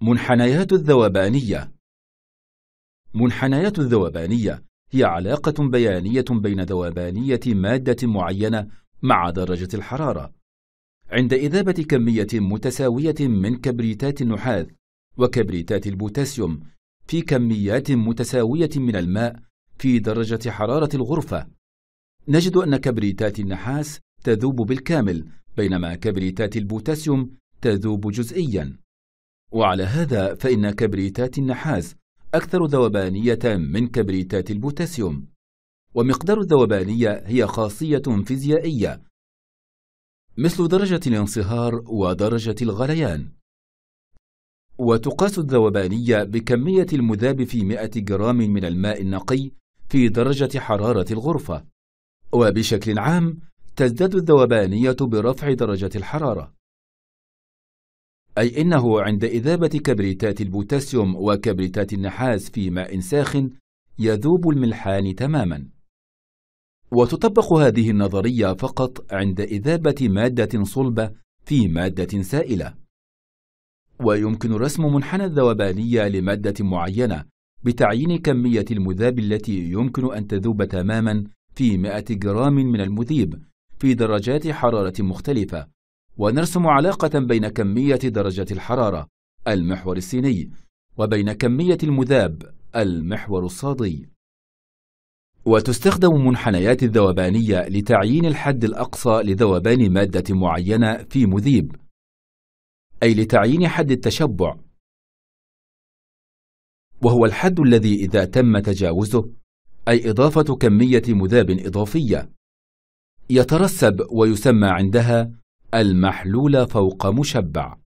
منحنيات الذوبانية منحنيات الذوبانية هي علاقة بيانية بين ذوبانية مادة معينة مع درجة الحرارة عند إذابة كمية متساوية من كبريتات النحاس وكبريتات البوتاسيوم في كميات متساوية من الماء في درجة حرارة الغرفة نجد أن كبريتات النحاس تذوب بالكامل بينما كبريتات البوتاسيوم تذوب جزئياً وعلى هذا فإن كبريتات النحاس أكثر ذوبانية من كبريتات البوتاسيوم ومقدار الذوبانية هي خاصية فيزيائية مثل درجة الانصهار ودرجة الغليان وتقاس الذوبانية بكمية المذاب في 100 جرام من الماء النقي في درجة حرارة الغرفة وبشكل عام تزداد الذوبانية برفع درجة الحرارة أي إنه عند إذابة كبريتات البوتاسيوم وكبريتات النحاس في ماء ساخن يذوب الملحان تماما وتطبق هذه النظرية فقط عند إذابة مادة صلبة في مادة سائلة ويمكن رسم منحنى الذوبانية لمادة معينة بتعيين كمية المذاب التي يمكن أن تذوب تماما في 100 جرام من المذيب في درجات حرارة مختلفة ونرسم علاقة بين كمية درجة الحرارة المحور السيني وبين كمية المذاب المحور الصادي وتستخدم منحنيات الذوبانية لتعيين الحد الأقصى لذوبان مادة معينة في مذيب أي لتعيين حد التشبع وهو الحد الذي إذا تم تجاوزه أي إضافة كمية مذاب إضافية يترسب ويسمى عندها المحلول فوق مشبع